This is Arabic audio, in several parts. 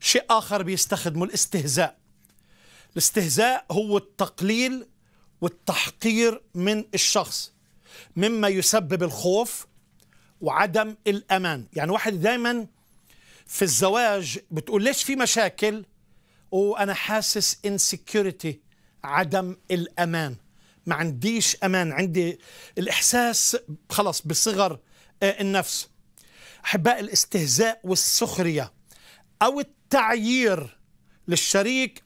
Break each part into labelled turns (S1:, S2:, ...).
S1: شيء آخر بيستخدمه الاستهزاء الاستهزاء هو التقليل والتحقير من الشخص مما يسبب الخوف وعدم الأمان يعني واحد دايما في الزواج بتقول ليش في مشاكل وأنا حاسس انسكيورتي عدم الأمان ما عنديش أمان عندي الإحساس خلاص بصغر آه، النفس أحباء الاستهزاء والسخرية أو التعيير للشريك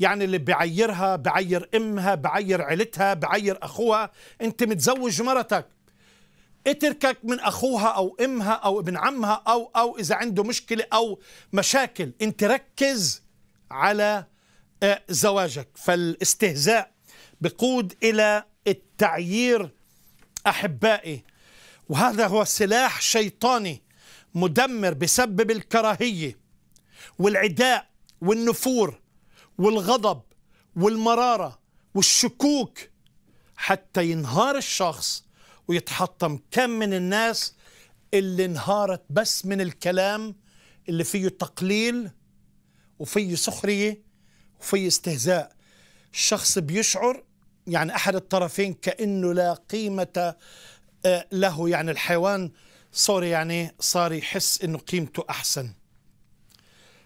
S1: يعني اللي بعيرها بعير امها بعير عيلتها بعير اخوها انت متزوج مرتك اتركك من اخوها او امها او ابن عمها او او اذا عنده مشكله او مشاكل انت ركز على آه، زواجك فالاستهزاء بقود الى التعيير احبائي وهذا هو سلاح شيطاني مدمر بسبب الكراهيه والعداء والنفور والغضب والمرارة والشكوك حتى ينهار الشخص ويتحطم كم من الناس اللي انهارت بس من الكلام اللي فيه تقليل وفيه سخرية وفيه استهزاء الشخص بيشعر يعني أحد الطرفين كأنه لا قيمة آه، له يعني الحيوان سوري يعني صار يحس أنه قيمته أحسن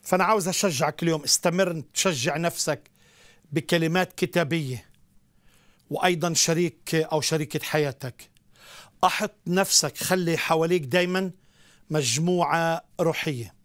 S1: فأنا عاوز أشجعك اليوم استمر تشجع نفسك بكلمات كتابية وأيضا شريك أو شريكة حياتك أحط نفسك خلي حواليك دايما مجموعة روحية